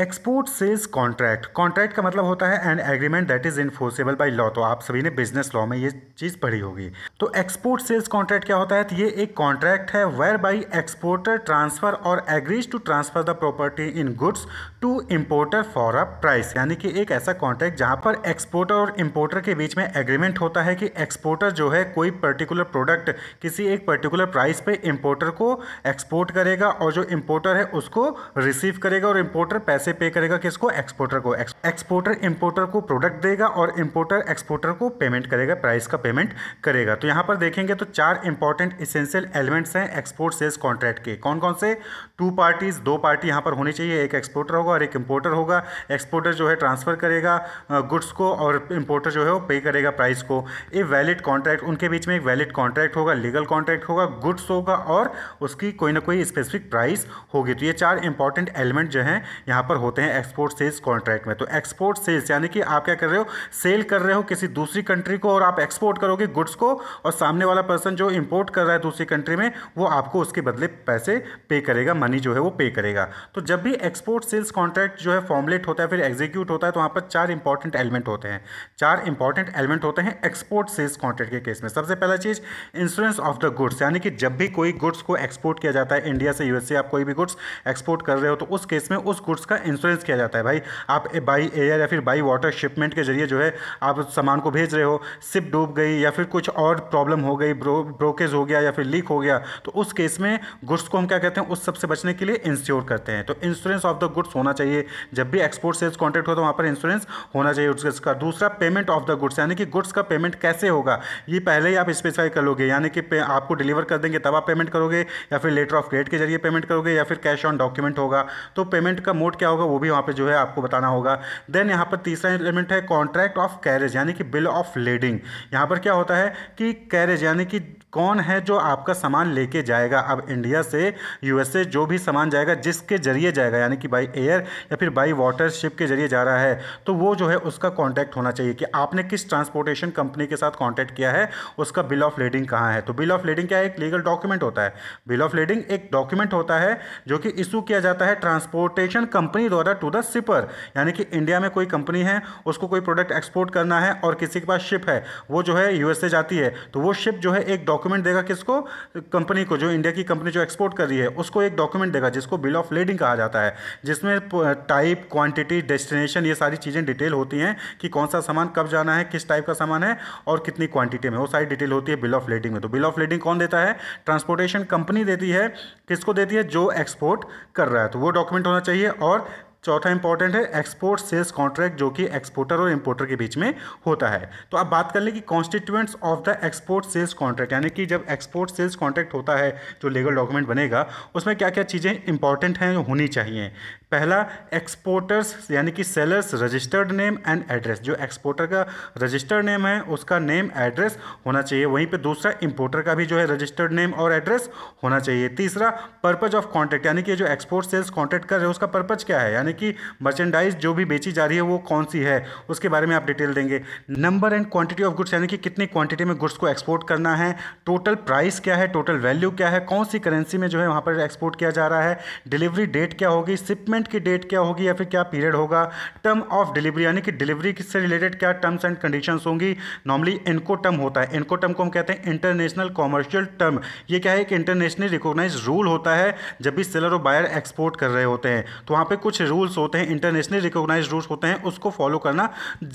export sales contract contract का मतलब होता है an agreement that is enforceable by law तो आप सभी ने बिजनेस लॉ में ये चीज़ पढ़ी होगी तो एक्सपोर्ट सेल्स कॉन्ट्रैक्ट क्या होता है तो ये एक कॉन्ट्रैक्ट है वेयर बाई एक्सपोर्टर ट्रांसफर और agrees to transfer the property in goods to importer for a price यानी कि एक ऐसा कॉन्ट्रैक्ट जहाँ पर एक्सपोर्टर और इम्पोर्टर के बीच में एग्रीमेंट होता है कि एक्सपोर्टर जो है कोई पर्टिकुलर प्रोडक्ट किसी एक पर्टिकुलर प्राइस पे इम्पोर्टर को एक्सपोर्ट करेगा और जो इम्पोर्टर है उसको रिसीव करेगा और इम्पोर्टर पैसे पैसे पे करेगा किसको एक्सपोर्टर को एक्सपोर्टर इंपोर्टर को प्रोडक्ट देगा और इंपोर्टर एक्सपोर्टर को पेमेंट करेगा प्राइस का पेमेंट करेगा तो यहां पर देखेंगे तो चार इंपॉर्टेंट इसेंशियल एलिमेंट्स हैं एक्सपोर्ट सेल्स कॉन्ट्रैक्ट के कौन कौन से टू पार्टीज दो पार्टी यहां पर होनी चाहिए एक एक्सपोर्टर होगा और एक इंपोर्टर होगा एक्सपोर्टर जो है ट्रांसफर करेगा गुड्स को और इंपोर्टर जो है वो पे करेगा प्राइस को ए वैलिड कॉन्ट्रैक्ट उनके बीच में एक वैलिड कॉन्ट्रैक्ट होगा लीगल कॉन्ट्रैक्ट होगा गुड्स होगा और उसकी कोई ना कोई स्पेसिफिक प्राइस होगी तो ये चार इंपॉर्टेंट एलिमेंट जो है यहां पर पर होते हैं एक्सपोर्ट सेल्स कॉन्ट्रैक्ट में तो एक्सपोर्ट सेल्स यानी कि आप क्या कर रहे हो सेल कर रहे हो किसी दूसरी कंट्री को और आप एक्सपोर्ट करोगे गुड्स को और सामने वाला पर्सन जो इंपोर्ट कर रहा है दूसरी कंट्री में वो आपको उसके बदले पैसे पे करेगा मनी जो है वो पे करेगा तो जब भी एक्सपोर्ट सेल्स कॉन्ट्रैक्ट जो है फॉर्मुलेट होता है फिर एग्जीक्यूट होता है तो वहाँ पर चार इंपॉर्टेंट एलिमेंट होते हैं चार इंपॉर्टेंट एलिमेंट होते हैं एक्सपोर्ट सेल्स कॉन्ट्रैक्ट के केस में सबसे पहला चीज़ इंश्योरेंस ऑफ द गुड्स यानी कि जब भी कोई गुड्स को एक्सपोर्ट किया जाता है इंडिया से यूएसए आप कोई भी गुड्स एक्सपोर्ट कर रहे हो तो उस केस में उस गुड्स का इंश्योरेंस किया जाता है भाई आप बाई एयर या फिर बाई वाटर शिपमेंट के जरिए जो है आप सामान को भेज रहे हो सिप डूब गई या फिर कुछ और प्रॉब्लम हो गई ब्रो ब्रोकेज हो गया या फिर लीक हो गया तो उस केस में गुड्स को हम क्या कहते हैं उस सबसे बचने के लिए इंश्योर करते हैं तो इंश्योरेंस ऑफ द गुड्स होना चाहिए जब भी एक्सपोर्ट सेल्स कॉन्ट्रैक्ट हो तो वहाँ पर इंश्योरेंस होना चाहिए उसका दूसरा पेमेंट ऑफ द गुड्स यानी कि गुड्स का पेमेंट कैसे होगा ये पहले ही आप स्पेसिफाई कर लोगे यानी कि आपको डिलीवर कर देंगे तब आप पेमेंट करोगे या फिर लेटर ऑफ क्रेडिट के जरिए पेमेंट करोगे या फिर कैश ऑन डॉक्यूमेंट होगा तो पेमेंट का मोड क्या होगा होगा वो भी वहाँ पे जो है आपको बताना होगा देन यहाँ पर तीसरा एलिमेंट है कॉन्ट्रैक्ट ऑफ कैरेज यानी कि बिल ऑफ लेडिंग यहाँ पर क्या होता है कि कैरेज यानी कि कौन है जो आपका सामान लेके जाएगा अब इंडिया से यूएसए जो भी सामान जाएगा जिसके जरिए जाएगा यानी कि बाई एयर या फिर बाई वाटर शिप के जरिए जा रहा है तो वो जो है उसका कॉन्टैक्ट होना चाहिए कि आपने किस ट्रांसपोर्टेशन कंपनी के साथ कॉन्टैक्ट किया है उसका बिल ऑफ लेडिंग कहाँ है तो बिल ऑफ लेडिंग क्या है एक लीगल डॉक्यूमेंट होता है बिल ऑफ लेडिंग एक डॉक्यूमेंट होता है जो कि इशू किया जाता है ट्रांसपोर्टेशन कंपनी कंपनी द्वारा टू द शिपर यानी कि इंडिया में कोई कंपनी है उसको कोई प्रोडक्ट एक्सपोर्ट करना है और किसी के पास शिप है वो जो है यूएसए जाती है तो वो शिप जो है एक डॉक्यूमेंट देगा किसको कंपनी को जो इंडिया की कंपनी जो एक्सपोर्ट कर रही है उसको एक डॉक्यूमेंट देगा जिसको बिल ऑफ लेडिंग कहा जाता है जिसमें टाइप क्वांटिटी डेस्टिनेशन ये सारी चीज़ें डिटेल होती हैं कि कौन सा सामान कब जाना है किस टाइप का सामान है और कितनी क्वांटिटी में वो सारी डिटेल होती है बिल ऑफ लेडिंग में तो बिल ऑफ लेडिंग कौन देता है ट्रांसपोर्टेशन कंपनी देती है किसको देती है जो एक्सपोर्ट कर रहा है तो वो डॉक्यूमेंट होना चाहिए और चौथा इंपॉर्टेंट है एक्सपोर्ट सेल्स कॉन्ट्रैक्ट जो कि एक्सपोर्टर और इंपोर्टर के बीच में होता है तो आप बात कर लें कि constituents of the export sales contract यानी कि जब एक्सपोर्ट सेल्स कॉन्ट्रैक्ट होता है जो लीगल डॉक्यूमेंट बनेगा उसमें क्या क्या चीज़ें इंपॉर्टेंट हैं जो होनी चाहिए पहला एक्सपोर्टर्स यानी कि sellers registered name and address जो एक्सपोर्टर का रजिस्टर्ड नेम है उसका नेम एड्रेस होना चाहिए वहीं पे दूसरा इंपोर्टर का भी जो है रजिस्टर्ड नेम और एड्रेस होना चाहिए तीसरा पर्पज ऑफ कॉन्ट्रैक्ट यानी कि जो एक्सपोर्ट सेल्स कॉन्ट्रैक्ट कर रहे हैं उसका पर्पज क्या है यानी कि मर्चेंडाइज जो भी बेची जा रही है वो कौन सी है उसके बारे में आप डिटेल देंगे number and quantity of goods यानी कि कितनी क्वांटिटी में गुड्स को एक्सपोर्ट करना है टोटल प्राइस क्या है टोटल वैल्यू क्या है कौन सी करेंसी में जो है वहाँ पर एक्सपोर्ट किया जा रहा है डिलीवरी डेट क्या होगी सिप में पेमेंट की डेट क्या होगी या फिर क्या पीरियड होगा टर्म ऑफ डिलीवरी यानी कि डिलीवरी से रिलेटेड क्या टर्म्स एंड कंडीशंस होंगी नॉर्मली इनको टर्म होता है इनको टर्म को हम कहते हैं इंटरनेशनल कॉमर्शियल टर्म ये क्या है एक इंटरनेशनल रिकॉग्नाइज रूल होता है जब भी सेलर और बायर एक्सपोर्ट कर रहे होते हैं तो वहाँ पर कुछ रूल्स होते हैं इंटरनेशनल रिकॉग्नाइज रूल्स होते हैं उसको फॉलो करना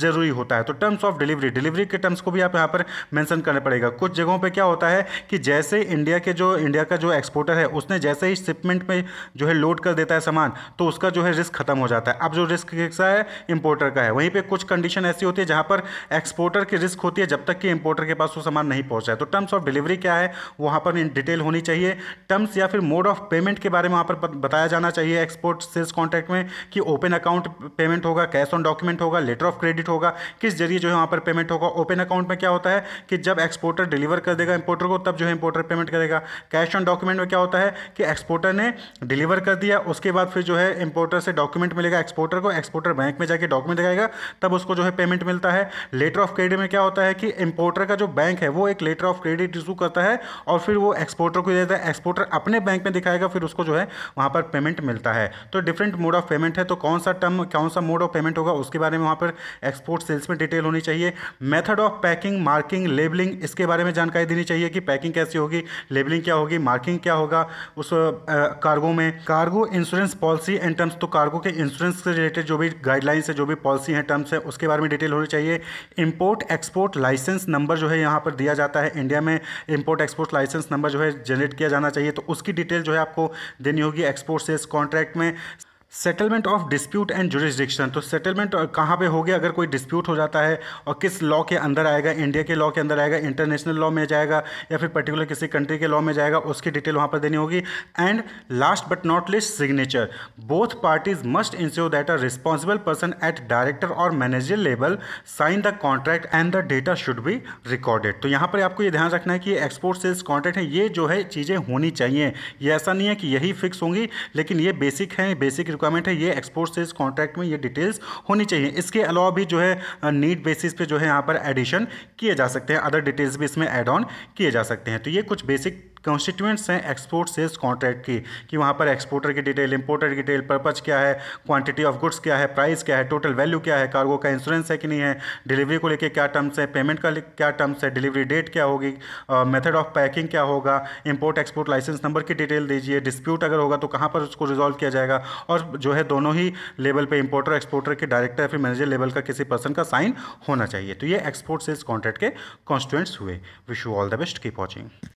जरूरी होता है तो टर्म्स ऑफ डिलीवरी डिलीवरी के टर्म्स को भी आप यहाँ पर मैंसन करना पड़ेगा कुछ जगहों पर क्या होता है कि जैसे इंडिया के जो इंडिया का जो एक्सपोर्टर है उसने जैसे ही शिपमेंट में जो है लोड कर देता है सामान तो उसका जो है रिस्क खत्म हो जाता है अब जो रिस्क किसका है इंपोर्टर का है वहीं पर कुछ कंडीशन ऐसी होती है जहां पर एक्सपोर्टर की रिस्क होती है जब तक कि इंपोर्टर के पास वो सामान नहीं पहुंचा है तो टर्म्स ऑफ डिलीवरी क्या है वहां पर इन डिटेल होनी चाहिए टर्म्स या फिर मोड ऑफ पेमेंट के बारे में वहाँ पर बताया जाना चाहिए एक्सपोर्ट सेल्स कॉन्ट्रैक्ट में कि ओपन अकाउंट पेमेंट होगा कैश ऑन डॉक्यूमेंट होगा लेटर ऑफ क्रेडिट होगा किस जरिए जो है वहाँ पर पेमेंट होगा ओपन अकाउंट में क्या होता है कि जब एक्सपोर्टर डिलीवर कर देगा इंपोर्टर को तब जो है इंपोर्टर पेमेंट करेगा कैश ऑन डॉक्यूमेंट में क्या होता है कि एक्सपोर्टर ने डिलीवर कर दिया उसके बाद फिर जो है इंपोर्टर से डॉक्यूमेंट मिलेगा एक्सपोर्टर को एक्सपोर्टर बैंक में जाके डॉक्यूमेंट दिखाएगा तब उसको जो है पेमेंट मिलता है लेटर ऑफ क्रेडिट में क्या होता है कि इंपोर्टर का जो बैंक है वो एक लेटर ऑफ क्रेडिट इशू करता है और फिर वो एक्सपोर्टर को देता है एक्सपोर्टर अपने बैंक में दिखाएगा फिर उसको जो है वहाँ पर पेमेंट मिलता है तो डिफरेंट मोड ऑफ पेमेंट है तो कौन सा टर्म कौन सा मोड ऑफ पेमेंट होगा उसके बारे में वहाँ पर एक्सपोर्ट सेल्स में डिटेल होनी चाहिए method of packing marking labelling इसके बारे में जानकारी देनी चाहिए कि पैकिंग कैसी होगी लेबलिंग क्या होगी मार्किंग क्या होगा उस कार्गो में cargo insurance policy and in terms तो कार्गो के इंश्योरेंस से रिलेटेड जो भी गाइडलाइंस है जो भी पॉलिसी है टर्म्स है उसके बारे में डिटेल होनी चाहिए इम्पोर्ट एक्सपोर्ट लाइसेंस नंबर जो है यहाँ पर दिया जाता है इंडिया में इम्पोर्ट एक्सपोर्ट लाइसेंस नंबर जो है जनरेट किया जाना चाहिए तो उसकी डिटेल जो है आपको देनी होगी एक्सपोर्ट सेल्स कॉन्ट्रैक्ट में settlement of dispute and jurisdiction तो सेटलमेंट कहाँ पे गया अगर कोई डिस्प्यूट हो जाता है और किस लॉ के अंदर आएगा इंडिया के लॉ के अंदर आएगा इंटरनेशनल लॉ में जाएगा या फिर पर्टिकुलर किसी कंट्री के लॉ में जाएगा उसकी डिटेल वहाँ पर देनी होगी and last but not least signature both parties must ensure that a responsible person at director और manager level sign the contract and the data should be recorded तो यहाँ पर आपको ये ध्यान रखना है कि एक्सपोर्ट सेल्स कॉन्ट्रैक्ट है ये जो है चीज़ें होनी चाहिए ये ऐसा नहीं है कि यही फिक्स होंगी लेकिन ये बेसिक हैं बेसिक रिक्वायरमेंट है ये एक्सपोर्ट सेल्स कॉन्ट्रैक्ट में ये डिटेल्स होनी चाहिए इसके अलावा भी जो है नीट बेसिस पे जो है यहाँ पर एडिशन किए जा सकते हैं अदर डिटेल्स भी इसमें एड ऑन किए जा सकते हैं तो ये कुछ बेसिक कॉन्स्टिट्यूएंट्स हैं एक्सपोर्ट सेल्स कॉन्ट्रैक्ट की कि वहाँ पर एक्सपोर्टर की डिटेल इंपोर्टर की डिटेल पर्पज क्या है क्वांटिटी ऑफ गुड्स क्या है प्राइस क्या है टोटल वैल्यू क्या है कार्गो का इंश्योरेंस है कि नहीं है डिलीवरी को लेकर क्या टर्म्स है पेमेंट का क्या टर्म्स है डिलीवरी डेट क्या होगी मेथड ऑफ पैकिंग क्या होगा इंपोर्ट एक्सपोर्ट लाइसेंस नंबर की डिटेल दीजिए डिस्प्यूट अगर होगा तो कहाँ पर उसको रिजॉल्व किया जाएगा और जो है दोनों ही लेवल पर इंपोर्टर एक्सपोर्टर के डायरेक्टर या फिर मैनेजर लेवल का किसी पर्सन का साइन होना चाहिए तो ये एक्सपोर्ट सेल्स कॉन्ट्रैक्ट के कॉन्स्टिट्यूएंट्स हुए wish you all the best keep watching